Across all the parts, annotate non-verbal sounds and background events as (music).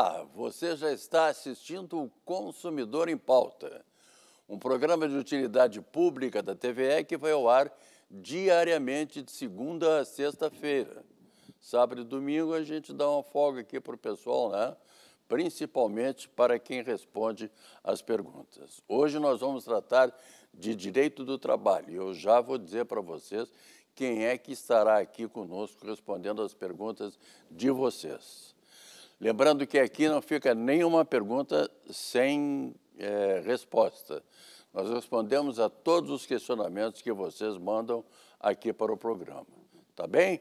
Ah, você já está assistindo o Consumidor em Pauta, um programa de utilidade pública da TVE que vai ao ar diariamente de segunda a sexta-feira. Sábado e domingo a gente dá uma folga aqui para o pessoal, né? principalmente para quem responde as perguntas. Hoje nós vamos tratar de direito do trabalho. Eu já vou dizer para vocês quem é que estará aqui conosco respondendo as perguntas de vocês. Lembrando que aqui não fica nenhuma pergunta sem é, resposta. Nós respondemos a todos os questionamentos que vocês mandam aqui para o programa. Tá bem?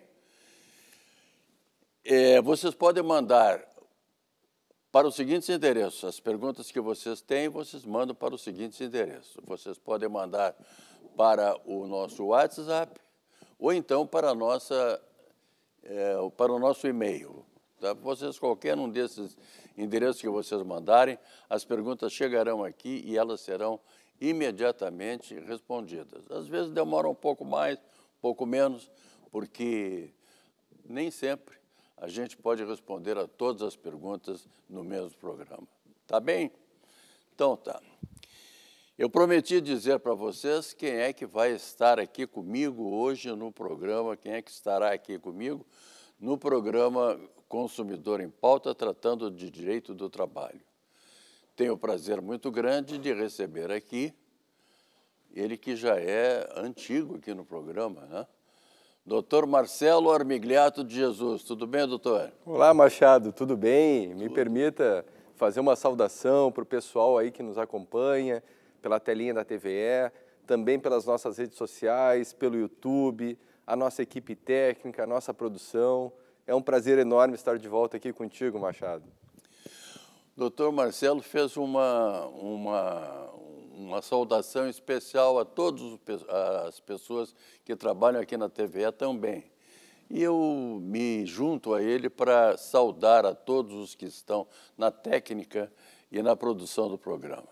É, vocês podem mandar para os seguintes endereços. As perguntas que vocês têm, vocês mandam para os seguintes endereços. Vocês podem mandar para o nosso WhatsApp ou então para, nossa, é, para o nosso e-mail Tá? Vocês, qualquer um desses endereços que vocês mandarem, as perguntas chegarão aqui e elas serão imediatamente respondidas. Às vezes demora um pouco mais, um pouco menos, porque nem sempre a gente pode responder a todas as perguntas no mesmo programa. Tá bem? Então tá. Eu prometi dizer para vocês quem é que vai estar aqui comigo hoje no programa, quem é que estará aqui comigo no programa Consumidor em Pauta, tratando de direito do trabalho. Tenho o prazer muito grande de receber aqui ele que já é antigo aqui no programa, né? Doutor Marcelo Armigliato de Jesus. Tudo bem, doutor? Olá, Machado. Tudo bem? Tudo. Me permita fazer uma saudação para o pessoal aí que nos acompanha pela telinha da TVE, também pelas nossas redes sociais, pelo YouTube, a nossa equipe técnica, a nossa produção. É um prazer enorme estar de volta aqui contigo, Machado. Doutor Marcelo fez uma, uma, uma saudação especial a todas as pessoas que trabalham aqui na TVE também. E eu me junto a ele para saudar a todos os que estão na técnica e na produção do programa.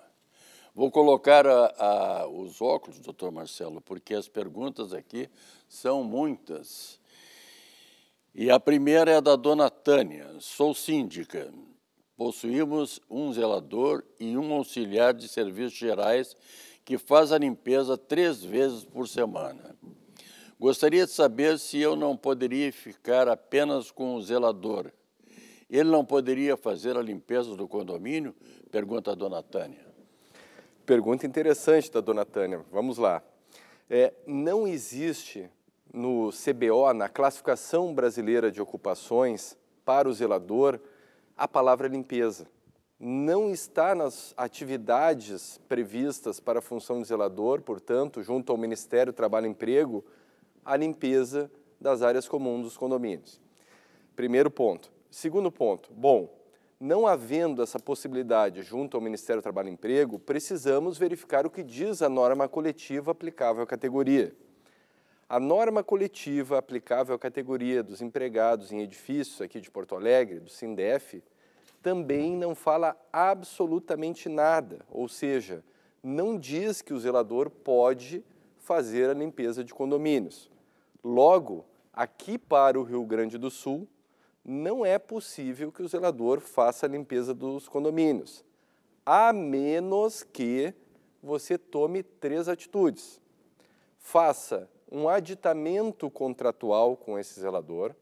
Vou colocar a, a, os óculos, doutor Marcelo, porque as perguntas aqui são muitas. E a primeira é da dona Tânia. Sou síndica. Possuímos um zelador e um auxiliar de serviços gerais que faz a limpeza três vezes por semana. Gostaria de saber se eu não poderia ficar apenas com o zelador. Ele não poderia fazer a limpeza do condomínio? Pergunta a dona Tânia. Pergunta interessante da dona Tânia. Vamos lá. É, não existe no CBO, na Classificação Brasileira de Ocupações, para o zelador, a palavra é limpeza. Não está nas atividades previstas para a função de zelador, portanto, junto ao Ministério do Trabalho e Emprego, a limpeza das áreas comuns dos condomínios. Primeiro ponto. Segundo ponto, bom, não havendo essa possibilidade junto ao Ministério do Trabalho e Emprego, precisamos verificar o que diz a norma coletiva aplicável à categoria. A norma coletiva aplicável à categoria dos empregados em edifícios aqui de Porto Alegre, do SINDEF, também não fala absolutamente nada, ou seja, não diz que o zelador pode fazer a limpeza de condomínios. Logo, aqui para o Rio Grande do Sul, não é possível que o zelador faça a limpeza dos condomínios, a menos que você tome três atitudes. Faça um aditamento contratual com esse zelador,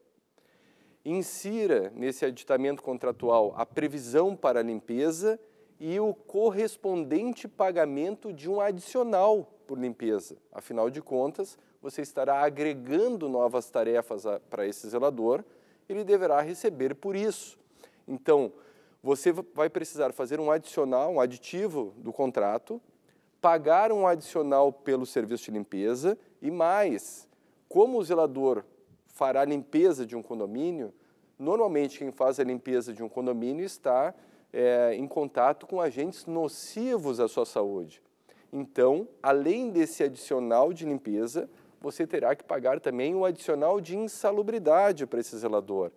insira nesse aditamento contratual a previsão para a limpeza e o correspondente pagamento de um adicional por limpeza. Afinal de contas, você estará agregando novas tarefas para esse zelador, ele deverá receber por isso. Então, você vai precisar fazer um adicional, um aditivo do contrato, pagar um adicional pelo serviço de limpeza e mais, como o zelador fará a limpeza de um condomínio, normalmente quem faz a limpeza de um condomínio está é, em contato com agentes nocivos à sua saúde. Então, além desse adicional de limpeza, você terá que pagar também um adicional de insalubridade para esse zelador,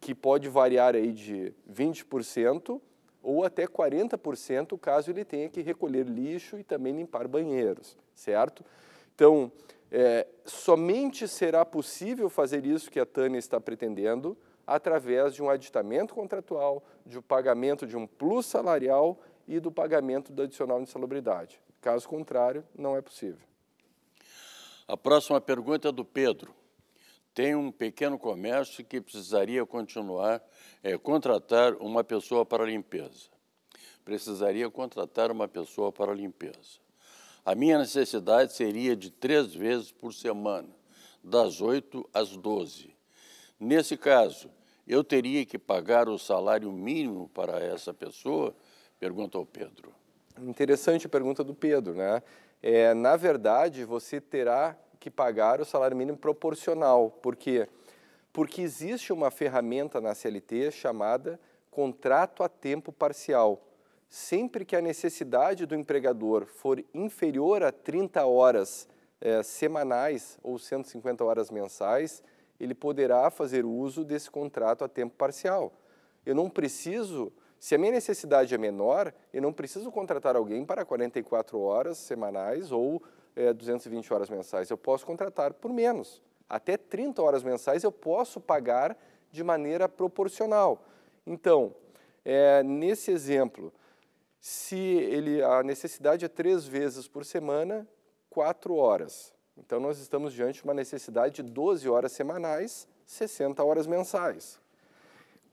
que pode variar aí de 20% ou até 40% caso ele tenha que recolher lixo e também limpar banheiros, certo? Então, é, somente será possível fazer isso que a Tânia está pretendendo através de um aditamento contratual, de um pagamento de um plus salarial e do pagamento do adicional de insalubridade. Caso contrário, não é possível. A próxima pergunta é do Pedro tem um pequeno comércio que precisaria continuar, é, contratar uma pessoa para limpeza. Precisaria contratar uma pessoa para limpeza. A minha necessidade seria de três vezes por semana, das 8 às 12. Nesse caso, eu teria que pagar o salário mínimo para essa pessoa? Pergunta ao Pedro. Interessante a pergunta do Pedro, né? É, na verdade, você terá que pagar o salário mínimo proporcional. Por quê? Porque existe uma ferramenta na CLT chamada contrato a tempo parcial. Sempre que a necessidade do empregador for inferior a 30 horas é, semanais ou 150 horas mensais, ele poderá fazer uso desse contrato a tempo parcial. Eu não preciso, se a minha necessidade é menor, eu não preciso contratar alguém para 44 horas semanais ou é, 220 horas mensais, eu posso contratar por menos. Até 30 horas mensais eu posso pagar de maneira proporcional. Então, é, nesse exemplo, se ele, a necessidade é três vezes por semana, quatro horas. Então, nós estamos diante de uma necessidade de 12 horas semanais, 60 horas mensais.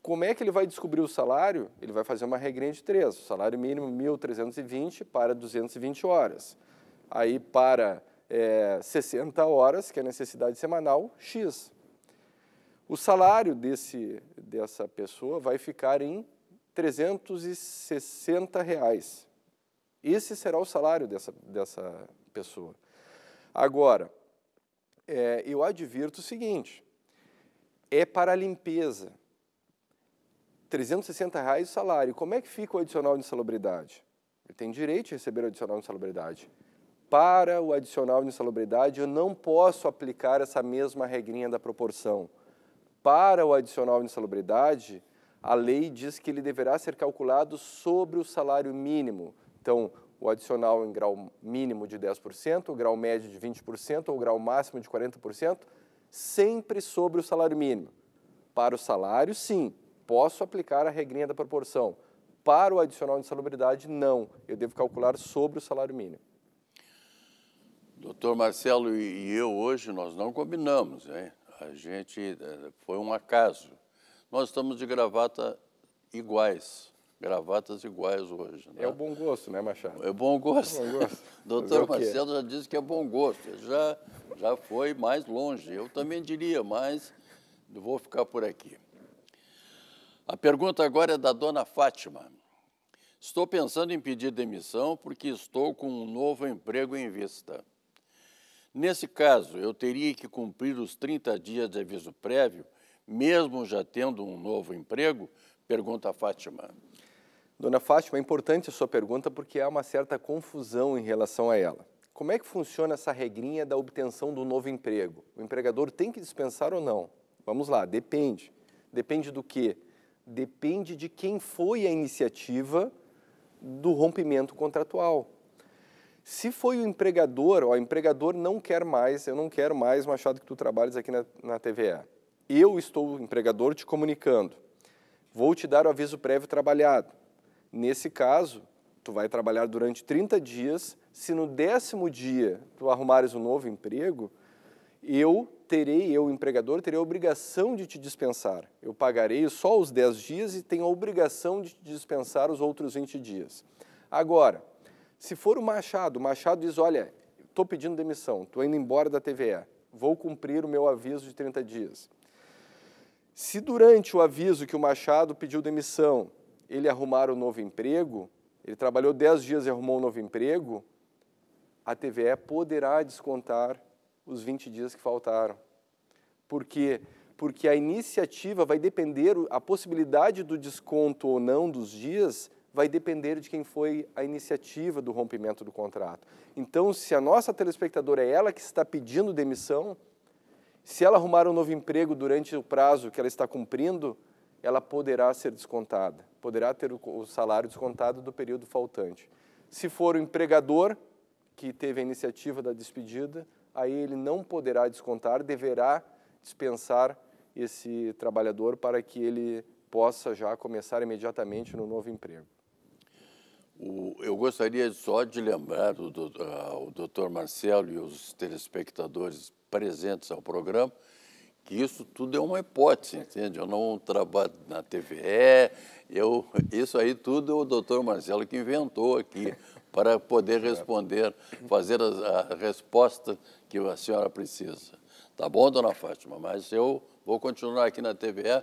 Como é que ele vai descobrir o salário? Ele vai fazer uma regrinha de três, o salário mínimo 1.320 para 220 horas aí para é, 60 horas, que é a necessidade semanal, X. O salário desse, dessa pessoa vai ficar em 360 reais. Esse será o salário dessa, dessa pessoa. Agora, é, eu advirto o seguinte, é para a limpeza. 360 reais o salário. Como é que fica o adicional de insalubridade? Ele tem direito a receber o adicional de insalubridade para o adicional de insalubridade, eu não posso aplicar essa mesma regrinha da proporção. Para o adicional de insalubridade, a lei diz que ele deverá ser calculado sobre o salário mínimo. Então, o adicional em grau mínimo de 10%, o grau médio de 20% ou o grau máximo de 40%, sempre sobre o salário mínimo. Para o salário, sim, posso aplicar a regrinha da proporção. Para o adicional de salubridade, não, eu devo calcular sobre o salário mínimo. Doutor Marcelo e eu hoje nós não combinamos, hein? A gente é, foi um acaso. Nós estamos de gravata iguais, gravatas iguais hoje. Né? É o bom gosto, né, Machado? É bom gosto. É bom gosto. (laughs) doutor Marcelo já disse que é bom gosto. já já foi mais longe. Eu também diria, mas vou ficar por aqui. A pergunta agora é da dona Fátima. Estou pensando em pedir demissão porque estou com um novo emprego em vista. Nesse caso, eu teria que cumprir os 30 dias de aviso prévio, mesmo já tendo um novo emprego? Pergunta a Fátima. Dona Fátima, é importante a sua pergunta porque há uma certa confusão em relação a ela. Como é que funciona essa regrinha da obtenção do novo emprego? O empregador tem que dispensar ou não? Vamos lá, depende. Depende do quê? Depende de quem foi a iniciativa do rompimento contratual. Se foi o empregador, o empregador não quer mais, eu não quero mais, Machado, que tu trabalhes aqui na, na TVE. Eu estou, empregador, te comunicando. Vou te dar o aviso prévio trabalhado. Nesse caso, tu vai trabalhar durante 30 dias. Se no décimo dia tu arrumares um novo emprego, eu terei, eu, empregador, terei a obrigação de te dispensar. Eu pagarei só os 10 dias e tenho a obrigação de te dispensar os outros 20 dias. Agora, se for o Machado, o Machado diz, olha, estou pedindo demissão, estou indo embora da TVE, vou cumprir o meu aviso de 30 dias. Se durante o aviso que o Machado pediu demissão, ele arrumar um novo emprego, ele trabalhou 10 dias e arrumou um novo emprego, a TVE poderá descontar os 20 dias que faltaram. Por quê? Porque a iniciativa vai depender, a possibilidade do desconto ou não dos dias vai depender de quem foi a iniciativa do rompimento do contrato. Então, se a nossa telespectadora é ela que está pedindo demissão, se ela arrumar um novo emprego durante o prazo que ela está cumprindo, ela poderá ser descontada, poderá ter o salário descontado do período faltante. Se for o empregador que teve a iniciativa da despedida, aí ele não poderá descontar, deverá dispensar esse trabalhador para que ele possa já começar imediatamente no novo emprego. O, eu gostaria só de lembrar o, ah, o doutor Marcelo e os telespectadores presentes ao programa que isso tudo é uma hipótese, entende? Eu não trabalho na TVE, eu, isso aí tudo é o doutor Marcelo que inventou aqui para poder responder, fazer a, a resposta que a senhora precisa. Tá bom, dona Fátima, mas eu vou continuar aqui na TVE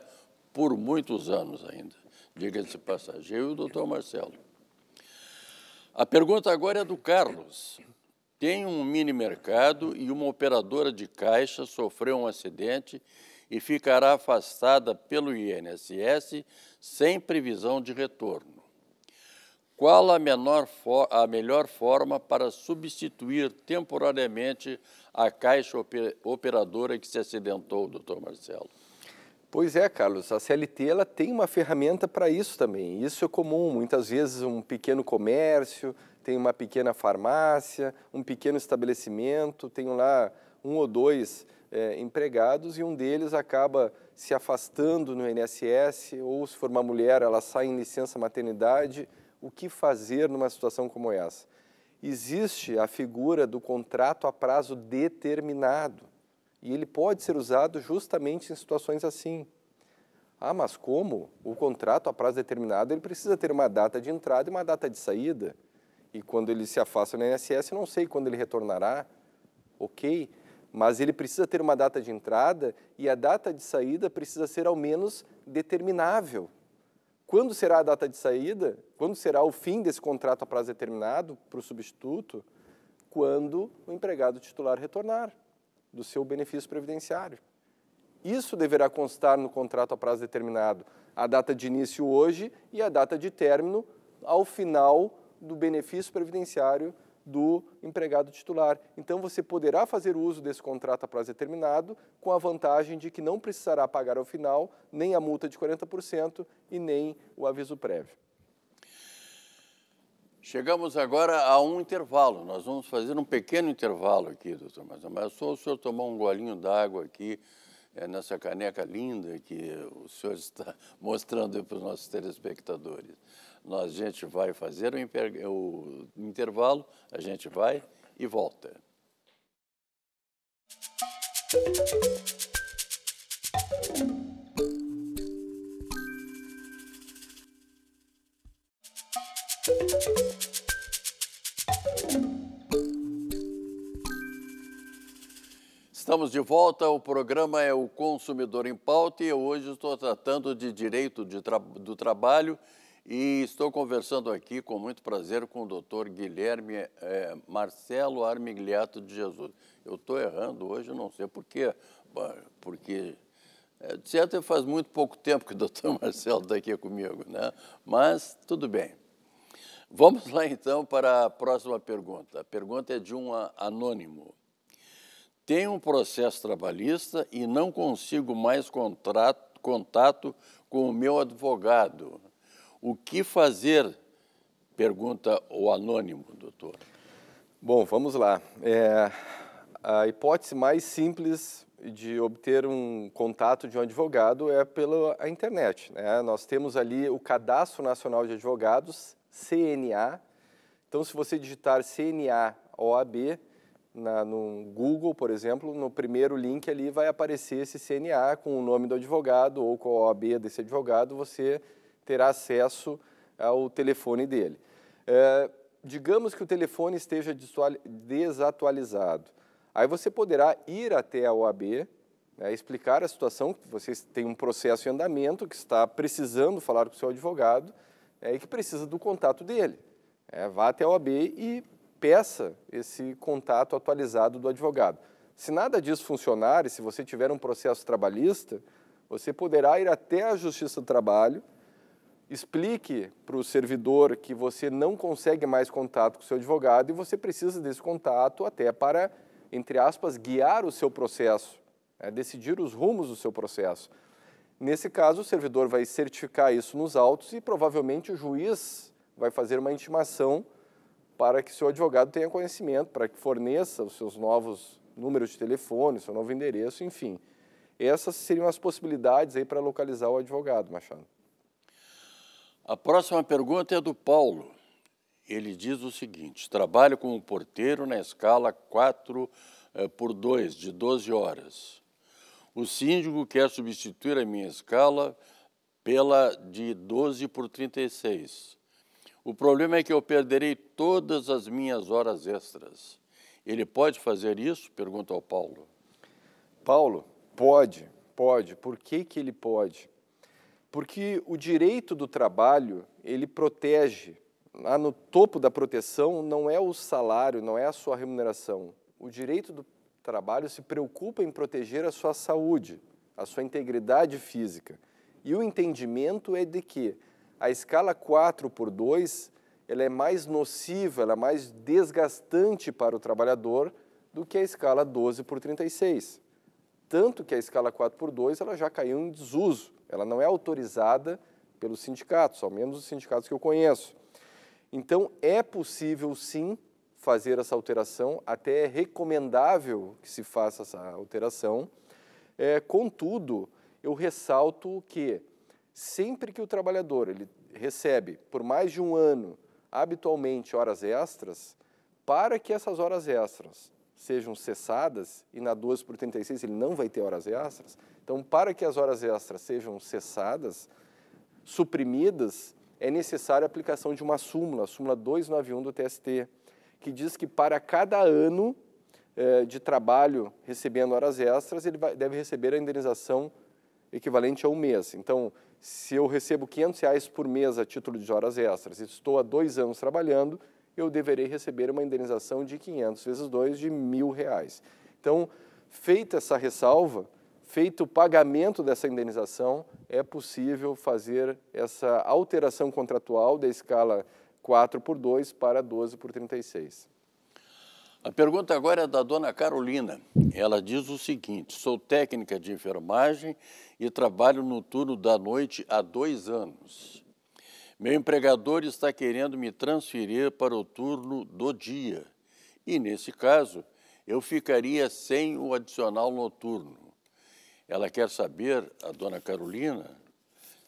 por muitos anos ainda. Diga-se passageiro e o doutor Marcelo. A pergunta agora é do Carlos. Tem um mini mercado e uma operadora de caixa sofreu um acidente e ficará afastada pelo INSS sem previsão de retorno. Qual a, menor a melhor forma para substituir temporariamente a caixa operadora que se acidentou, doutor Marcelo? Pois é, Carlos, a CLT ela tem uma ferramenta para isso também. Isso é comum, muitas vezes um pequeno comércio, tem uma pequena farmácia, um pequeno estabelecimento, tem lá um ou dois é, empregados e um deles acaba se afastando no INSS ou se for uma mulher, ela sai em licença maternidade. O que fazer numa situação como essa? Existe a figura do contrato a prazo determinado e ele pode ser usado justamente em situações assim. Ah, mas como? O contrato a prazo determinado, ele precisa ter uma data de entrada e uma data de saída. E quando ele se afasta do INSS, não sei quando ele retornará. OK? Mas ele precisa ter uma data de entrada e a data de saída precisa ser ao menos determinável. Quando será a data de saída? Quando será o fim desse contrato a prazo determinado para o substituto? Quando o empregado titular retornar do seu benefício previdenciário. Isso deverá constar no contrato a prazo determinado, a data de início hoje e a data de término ao final do benefício previdenciário do empregado titular. Então, você poderá fazer uso desse contrato a prazo determinado, com a vantagem de que não precisará pagar ao final nem a multa de 40% e nem o aviso prévio. Chegamos agora a um intervalo. Nós vamos fazer um pequeno intervalo aqui, doutor Marcelo. Mas só o senhor tomar um golinho d'água aqui é, nessa caneca linda que o senhor (laughs) está mostrando para os nossos telespectadores. Nós, a gente vai fazer o, o intervalo, a gente vai e volta. Música Estamos de volta. O programa é o Consumidor em Pauta e eu hoje estou tratando de direito de tra do trabalho e estou conversando aqui com muito prazer com o doutor Guilherme é, Marcelo Armigliato de Jesus. Eu estou errando hoje, não sei por quê, porque é, de certo faz muito pouco tempo que o doutor (laughs) Marcelo está aqui comigo, né? mas tudo bem. Vamos lá então para a próxima pergunta. A pergunta é de um anônimo tenho um processo trabalhista e não consigo mais contrato, contato com o meu advogado. O que fazer? Pergunta o anônimo, doutor. Bom, vamos lá. É, a hipótese mais simples de obter um contato de um advogado é pela internet. Né? Nós temos ali o Cadastro Nacional de Advogados, CNA. Então, se você digitar CNA OAB, na, no Google, por exemplo, no primeiro link ali vai aparecer esse CNA com o nome do advogado ou com a OAB desse advogado, você terá acesso ao telefone dele. É, digamos que o telefone esteja desatualizado. Aí você poderá ir até a OAB, né, explicar a situação, que você tem um processo em andamento, que está precisando falar com o seu advogado né, e que precisa do contato dele. É, vá até a OAB e peça esse contato atualizado do advogado. Se nada disso funcionar e se você tiver um processo trabalhista, você poderá ir até a Justiça do Trabalho, explique para o servidor que você não consegue mais contato com o seu advogado e você precisa desse contato até para, entre aspas, guiar o seu processo, né, decidir os rumos do seu processo. Nesse caso, o servidor vai certificar isso nos autos e provavelmente o juiz vai fazer uma intimação para que seu advogado tenha conhecimento, para que forneça os seus novos números de telefone, seu novo endereço, enfim. Essas seriam as possibilidades aí para localizar o advogado, Machado. A próxima pergunta é do Paulo. Ele diz o seguinte: trabalho como um porteiro na escala 4 eh, por 2, de 12 horas. O síndico quer substituir a minha escala pela de 12 por 36. O problema é que eu perderei todas as minhas horas extras. Ele pode fazer isso? Pergunta ao Paulo. Paulo, pode, pode. Por que, que ele pode? Porque o direito do trabalho, ele protege. Lá no topo da proteção não é o salário, não é a sua remuneração. O direito do trabalho se preocupa em proteger a sua saúde, a sua integridade física. E o entendimento é de que a escala 4 por 2 ela é mais nociva, ela é mais desgastante para o trabalhador do que a escala 12 por 36. Tanto que a escala 4 por 2 ela já caiu em desuso, ela não é autorizada pelos sindicatos, ao menos os sindicatos que eu conheço. Então, é possível sim fazer essa alteração, até é recomendável que se faça essa alteração. É, contudo, eu ressalto que sempre que o trabalhador ele recebe por mais de um ano, habitualmente, horas extras, para que essas horas extras sejam cessadas, e na 12 por 36 ele não vai ter horas extras, então para que as horas extras sejam cessadas, suprimidas, é necessária a aplicação de uma súmula, a súmula 291 do TST, que diz que para cada ano eh, de trabalho recebendo horas extras, ele vai, deve receber a indenização equivalente a um mês. Então, se eu recebo 500 reais por mês a título de horas extras e estou há dois anos trabalhando, eu deverei receber uma indenização de 500 vezes 2 de mil reais. Então, feita essa ressalva, feito o pagamento dessa indenização, é possível fazer essa alteração contratual da escala 4 por 2 para 12 por 36. A pergunta agora é da dona Carolina. Ela diz o seguinte: sou técnica de enfermagem e trabalho no turno da noite há dois anos. Meu empregador está querendo me transferir para o turno do dia e, nesse caso, eu ficaria sem o adicional noturno. Ela quer saber, a dona Carolina,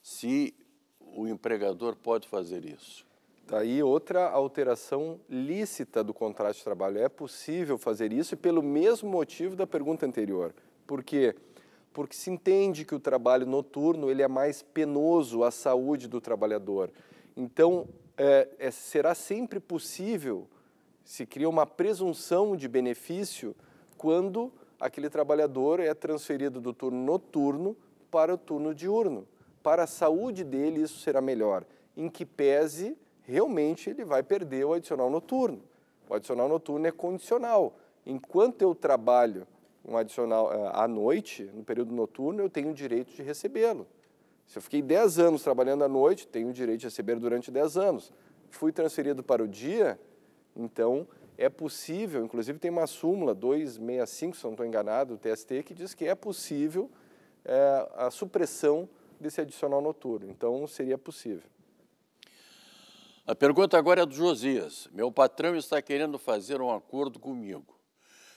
se o empregador pode fazer isso. Daí tá outra alteração lícita do contrato de trabalho. É possível fazer isso pelo mesmo motivo da pergunta anterior. Porque quê? porque se entende que o trabalho noturno ele é mais penoso à saúde do trabalhador. Então, é, é, será sempre possível, se cria uma presunção de benefício quando aquele trabalhador é transferido do turno noturno para o turno diurno. Para a saúde dele, isso será melhor, em que pese realmente ele vai perder o adicional noturno. O adicional noturno é condicional. Enquanto eu trabalho um adicional eh, à noite, no período noturno, eu tenho o direito de recebê-lo. Se eu fiquei 10 anos trabalhando à noite, tenho o direito de receber durante 10 anos. Fui transferido para o dia, então é possível, inclusive tem uma súmula 265, se não estou enganado, do TST, que diz que é possível é, a supressão desse adicional noturno. Então seria possível. A pergunta agora é do Josias. Meu patrão está querendo fazer um acordo comigo.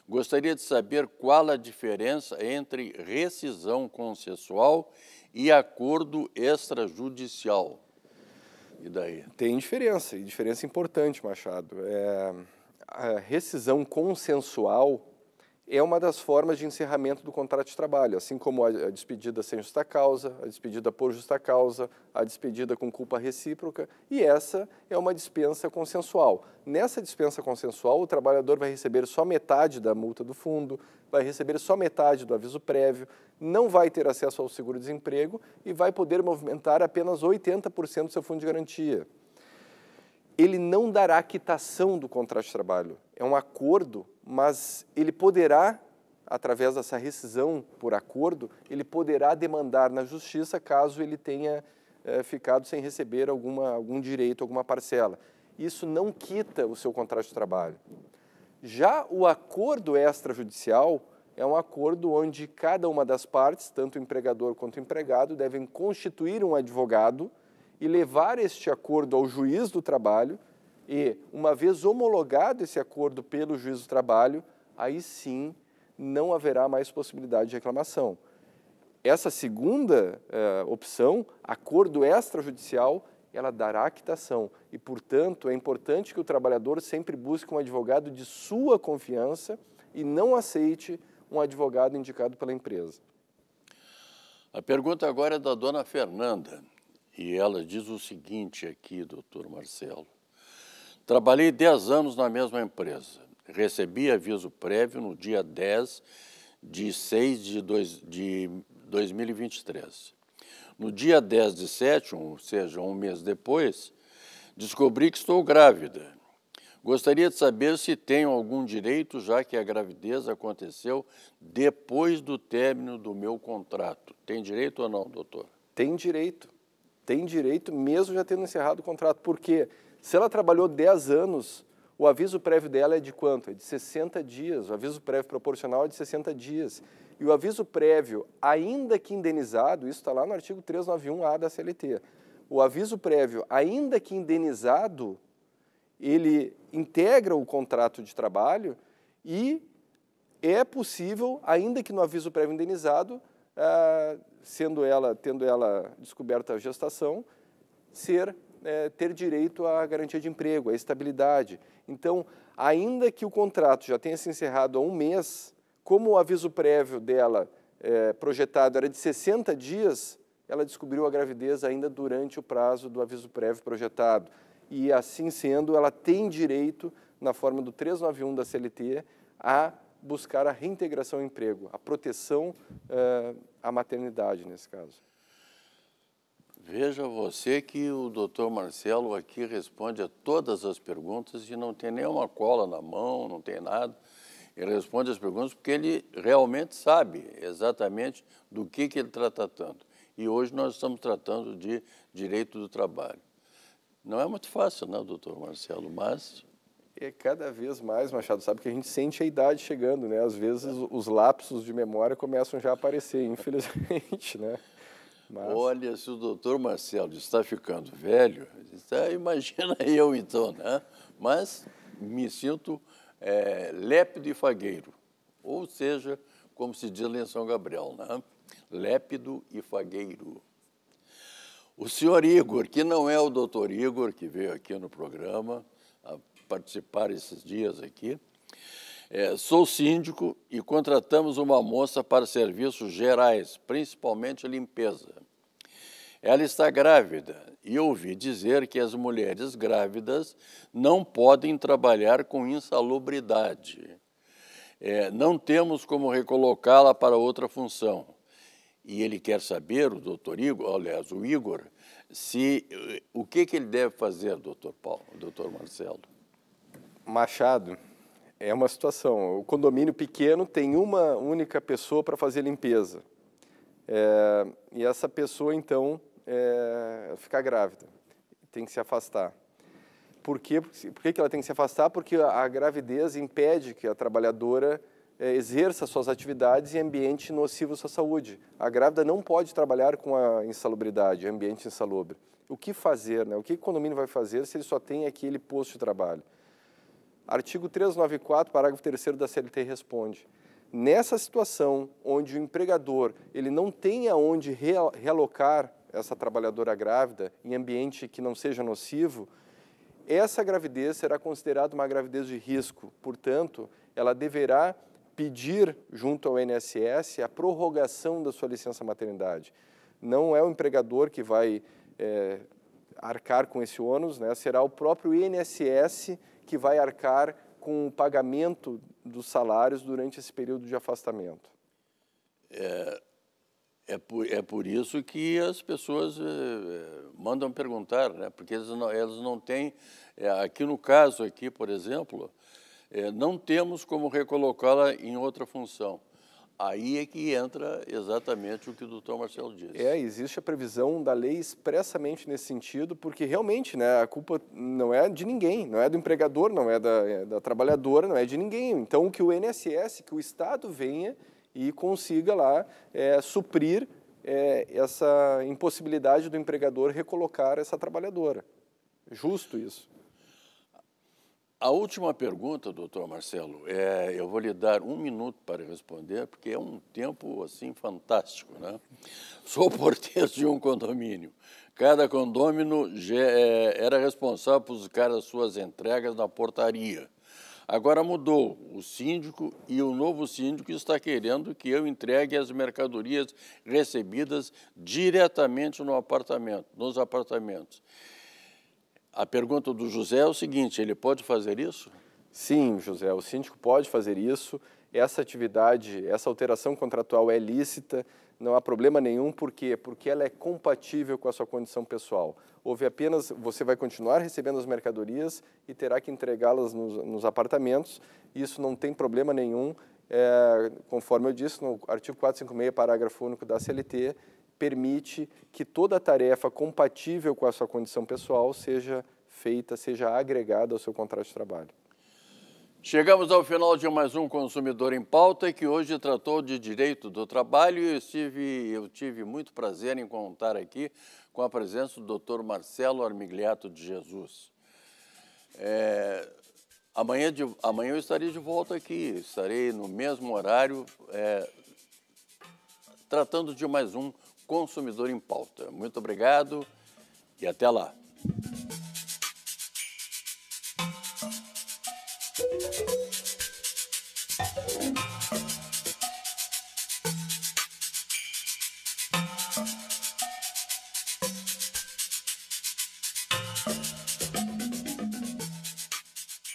Gostaria de saber qual a diferença entre rescisão consensual e acordo extrajudicial. E daí? Tem diferença, e diferença importante, Machado. É, a rescisão consensual é uma das formas de encerramento do contrato de trabalho, assim como a despedida sem justa causa, a despedida por justa causa, a despedida com culpa recíproca, e essa é uma dispensa consensual. Nessa dispensa consensual, o trabalhador vai receber só metade da multa do fundo, vai receber só metade do aviso prévio, não vai ter acesso ao seguro-desemprego e vai poder movimentar apenas 80% do seu fundo de garantia. Ele não dará quitação do contrato de trabalho. É um acordo mas ele poderá, através dessa rescisão por acordo, ele poderá demandar na justiça caso ele tenha é, ficado sem receber alguma, algum direito, alguma parcela. Isso não quita o seu contrato de trabalho. Já o acordo extrajudicial é um acordo onde cada uma das partes, tanto o empregador quanto o empregado, devem constituir um advogado e levar este acordo ao juiz do trabalho e, uma vez homologado esse acordo pelo juiz do trabalho, aí sim não haverá mais possibilidade de reclamação. Essa segunda eh, opção, acordo extrajudicial, ela dará quitação. E, portanto, é importante que o trabalhador sempre busque um advogado de sua confiança e não aceite um advogado indicado pela empresa. A pergunta agora é da dona Fernanda. E ela diz o seguinte aqui, doutor Marcelo. Trabalhei 10 anos na mesma empresa. Recebi aviso prévio no dia 10 de 6 de, dois, de 2023. No dia 10 de 7, ou seja, um mês depois, descobri que estou grávida. Gostaria de saber se tenho algum direito, já que a gravidez aconteceu depois do término do meu contrato. Tem direito ou não, doutor? Tem direito. Tem direito, mesmo já tendo encerrado o contrato, porque se ela trabalhou 10 anos, o aviso prévio dela é de quanto? É de 60 dias. O aviso prévio proporcional é de 60 dias. E o aviso prévio, ainda que indenizado, isso está lá no artigo 391A da CLT. O aviso prévio, ainda que indenizado, ele integra o contrato de trabalho e é possível, ainda que no aviso prévio indenizado, ah, sendo ela, tendo ela descoberta a gestação, ser é, ter direito à garantia de emprego, à estabilidade. Então, ainda que o contrato já tenha se encerrado há um mês, como o aviso prévio dela é, projetado era de 60 dias, ela descobriu a gravidez ainda durante o prazo do aviso prévio projetado. E assim sendo, ela tem direito, na forma do 391 da CLT, a buscar a reintegração ao emprego, a proteção uh, à maternidade, nesse caso. Veja você que o doutor Marcelo aqui responde a todas as perguntas e não tem nenhuma cola na mão, não tem nada. Ele responde as perguntas porque ele realmente sabe exatamente do que, que ele está tratando. E hoje nós estamos tratando de direito do trabalho. Não é muito fácil, né, doutor Marcelo, mas é cada vez mais, Machado, sabe que a gente sente a idade chegando, né? Às vezes os lapsos de memória começam já a aparecer, infelizmente, (laughs) né? Mas... Olha, se o doutor Marcelo está ficando velho, está, (laughs) imagina eu então, né? Mas me sinto é, lépido e fagueiro, ou seja, como se diz em São Gabriel, né? Lépido e fagueiro. O senhor Igor, que não é o doutor Igor, que veio aqui no programa a participar esses dias aqui, é, sou síndico e contratamos uma moça para serviços gerais, principalmente limpeza. Ela está grávida e ouvi dizer que as mulheres grávidas não podem trabalhar com insalubridade. É, não temos como recolocá-la para outra função. E ele quer saber, o doutor Igor, aliás, o Igor, se eh, o que, que ele deve fazer, doutor Paulo, doutor Marcelo. Machado, é uma situação. O condomínio pequeno tem uma única pessoa para fazer limpeza. É, e essa pessoa, então, é, fica grávida, tem que se afastar. Por, quê? Por que ela tem que se afastar? Porque a gravidez impede que a trabalhadora é, exerça suas atividades em ambiente nocivo à sua saúde. A grávida não pode trabalhar com a insalubridade, ambiente insalubre. O que fazer? Né? O que o condomínio vai fazer se ele só tem aquele posto de trabalho? Artigo 394, parágrafo 3 da CLT responde. Nessa situação onde o empregador ele não tem aonde realocar essa trabalhadora grávida em ambiente que não seja nocivo, essa gravidez será considerada uma gravidez de risco. Portanto, ela deverá pedir junto ao INSS a prorrogação da sua licença maternidade. Não é o empregador que vai é, arcar com esse ônus, né, será o próprio INSS que vai arcar com o pagamento dos salários durante esse período de afastamento. É, é, por, é por isso que as pessoas é, é mandam perguntar, né? porque eles não, não têm, é, aqui no caso, aqui, por exemplo, é, não temos como recolocá-la em outra função. Aí é que entra exatamente o que o doutor Marcelo disse. É, existe a previsão da lei expressamente nesse sentido, porque realmente né, a culpa não é de ninguém, não é do empregador, não é da, é da trabalhadora, não é de ninguém. Então, que o INSS, que o Estado venha e consiga lá é, suprir é, essa impossibilidade do empregador recolocar essa trabalhadora. Justo isso a última pergunta, doutor Marcelo, é, eu vou lhe dar um minuto para responder, porque é um tempo assim fantástico. Né? Sou (laughs) porteiro de um condomínio. Cada condomínio é, era responsável por buscar as suas entregas na portaria. Agora mudou o síndico e o novo síndico está querendo que eu entregue as mercadorias recebidas diretamente no apartamento, nos apartamentos. A pergunta do José é o seguinte: ele pode fazer isso? Sim, José, o síndico pode fazer isso. Essa atividade, essa alteração contratual é lícita, não há problema nenhum, por quê? Porque ela é compatível com a sua condição pessoal. Houve apenas, você vai continuar recebendo as mercadorias e terá que entregá-las nos, nos, apartamentos, isso não tem problema nenhum, é, conforme eu disse no artigo 456, parágrafo único da CLT, permite que toda tarefa compatível com a sua condição pessoal seja feita, seja agregada ao seu contrato de trabalho. Chegamos ao final de mais um Consumidor em Pauta, que hoje tratou de direito do trabalho e eu, eu tive muito prazer em contar aqui com a presença do Dr. Marcelo Armigliato de Jesus. É, amanhã, de, amanhã eu estarei de volta aqui, estarei no mesmo horário, é, tratando de mais um Consumidor em Pauta. Muito obrigado e até lá.